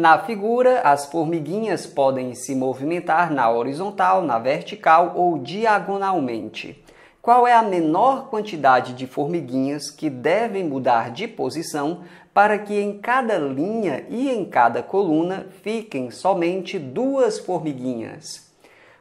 Na figura, as formiguinhas podem se movimentar na horizontal, na vertical ou diagonalmente. Qual é a menor quantidade de formiguinhas que devem mudar de posição para que em cada linha e em cada coluna fiquem somente duas formiguinhas?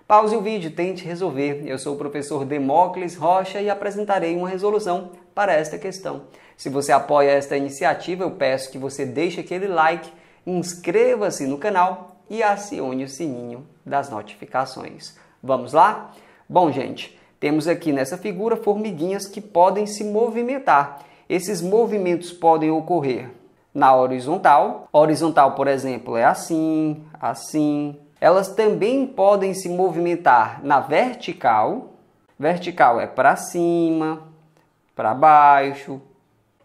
Pause o vídeo, tente resolver. Eu sou o professor Demócles Rocha e apresentarei uma resolução para esta questão. Se você apoia esta iniciativa, eu peço que você deixe aquele like inscreva-se no canal e acione o sininho das notificações. Vamos lá? Bom, gente, temos aqui nessa figura formiguinhas que podem se movimentar. Esses movimentos podem ocorrer na horizontal. Horizontal, por exemplo, é assim, assim. Elas também podem se movimentar na vertical. Vertical é para cima, para baixo,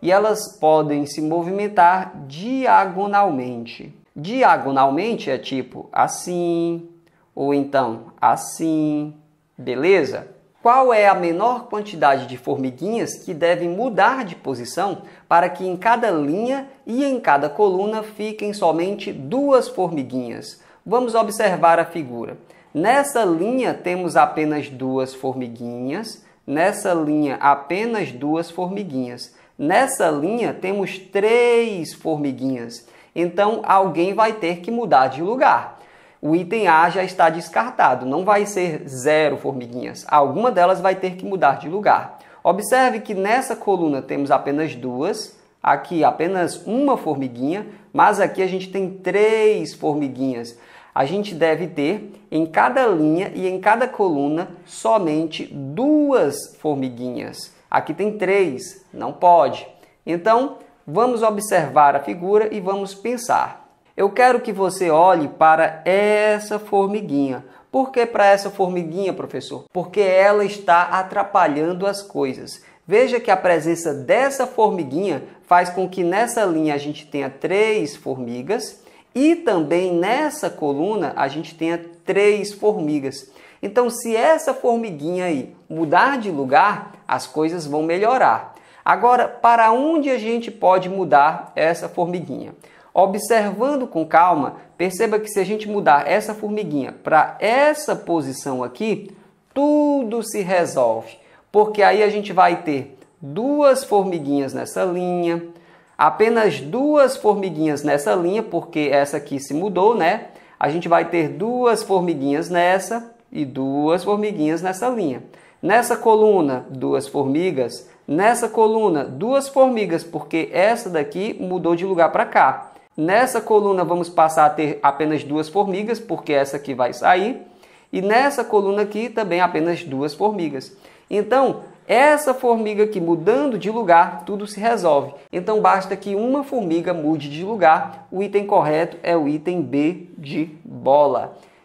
e elas podem se movimentar diagonalmente. Diagonalmente é tipo assim, ou então assim, beleza? Qual é a menor quantidade de formiguinhas que devem mudar de posição para que em cada linha e em cada coluna fiquem somente duas formiguinhas? Vamos observar a figura. Nessa linha temos apenas duas formiguinhas, nessa linha apenas duas formiguinhas. Nessa linha temos três formiguinhas, então alguém vai ter que mudar de lugar. O item A já está descartado, não vai ser zero formiguinhas, alguma delas vai ter que mudar de lugar. Observe que nessa coluna temos apenas duas, aqui apenas uma formiguinha, mas aqui a gente tem três formiguinhas. A gente deve ter em cada linha e em cada coluna somente duas formiguinhas. Aqui tem três, não pode. Então, vamos observar a figura e vamos pensar. Eu quero que você olhe para essa formiguinha. Por que para essa formiguinha, professor? Porque ela está atrapalhando as coisas. Veja que a presença dessa formiguinha faz com que nessa linha a gente tenha três formigas e também nessa coluna a gente tenha três formigas. Então, se essa formiguinha aí mudar de lugar, as coisas vão melhorar. Agora, para onde a gente pode mudar essa formiguinha? Observando com calma, perceba que se a gente mudar essa formiguinha para essa posição aqui, tudo se resolve, porque aí a gente vai ter duas formiguinhas nessa linha, apenas duas formiguinhas nessa linha, porque essa aqui se mudou, né? A gente vai ter duas formiguinhas nessa e duas formiguinhas nessa linha. Nessa coluna, duas formigas. Nessa coluna, duas formigas, porque essa daqui mudou de lugar para cá. Nessa coluna, vamos passar a ter apenas duas formigas, porque essa aqui vai sair. E nessa coluna aqui, também apenas duas formigas. Então, essa formiga aqui mudando de lugar, tudo se resolve. Então, basta que uma formiga mude de lugar. O item correto é o item B de bola.